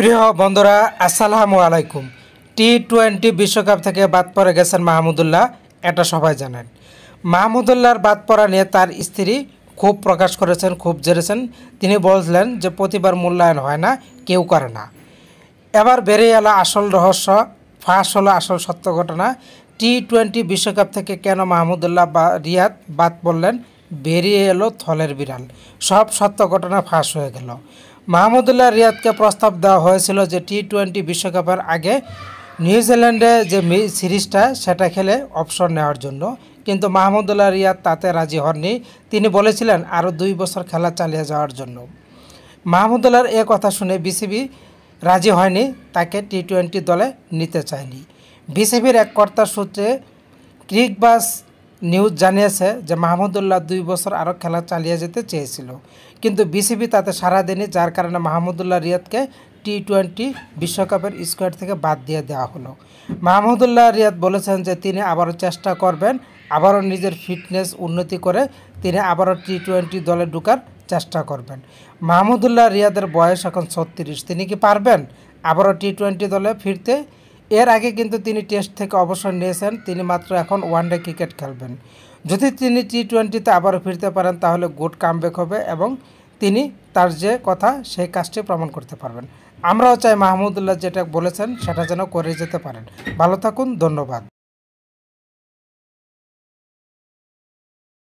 প্রিয় বন্ধুরা আসসালামু আলাইকুম টি টোয়েন্টি বিশ্বকাপ থেকে বাদ পড়ে গেছেন মাহমুদুল্লাহ এটা সবাই জানেন মাহমুদুল্লাহর বাদ পড়া নিয়ে তার স্ত্রী খুব প্রকাশ করেছেন খুব জেরেছেন তিনি বলছিলেন যে প্রতিবার মূল্যায়ন হয় না কেউ করে না এবার বেরিয়ে এলো আসল রহস্য ফাঁস হলো আসল সত্য ঘটনা টি টোয়েন্টি বিশ্বকাপ থেকে কেন মাহমুদুল্লাহ বা রিয়াদ বাদ পড়লেন বেরিয়ে এলো থলের বিড়াল সব সত্য ঘটনা ফাঁস হয়ে গেল মাহমুদুল্লাহ রিয়াদকে প্রস্তাব দেওয়া হয়েছিল যে টি টোয়েন্টি বিশ্বকাপের আগে নিউজিল্যান্ডে যে সিরিজটা সেটা খেলে অপশন নেওয়ার জন্য কিন্তু মাহমুদুল্লাহ রিয়াদ তাতে রাজি হননি তিনি বলেছিলেন আরও দুই বছর খেলা চালিয়ে যাওয়ার জন্য মাহমুদুল্লাহর এ কথা শুনে বিসিবি রাজি হয়নি তাকে টি টোয়েন্টি দলে নিতে চায়নি বিসিবির এক কর্তার সূত্রে ক্রিকবাস নিউজ জানিয়েছে যে মাহমুদুল্লাহ দুই বছর আরও খেলা চালিয়ে যেতে চেয়েছিল কিন্তু বিসিবি তাতে সারা দেয়নি যার কারণে মাহমুদুল্লাহ রিয়াদকে টি টোয়েন্টি বিশ্বকাপের স্কোয়াড থেকে বাদ দিয়ে দেওয়া হলো মাহমুদুল্লাহ রিয়াদ বলেছেন যে তিনি আবারও চেষ্টা করবেন আবারও নিজের ফিটনেস উন্নতি করে তিনি আবারও টি টোয়েন্টি দলে ঢুকার চেষ্টা করবেন মাহমুদুল্লাহ রিয়াদের বয়স এখন ছত্রিশ তিনি কি পারবেন আবারও টি টোয়েন্টি দলে ফিরতে এর আগে কিন্তু তিনি টেস্ট থেকে অবসর নিয়েছেন তিনি মাত্র এখন ওয়ানডে ক্রিকেট খেলবেন যদি তিনি টি টোয়েন্টিতে আবারও ফিরতে পারেন তাহলে গুড কামব্যাক হবে এবং তিনি তার যে কথা সেই কাজটি প্রমাণ করতে পারবেন আমরাও চাই মাহমুদুল্লাহ যেটা বলেছেন সেটা যেন করে যেতে পারেন ভালো থাকুন ধন্যবাদ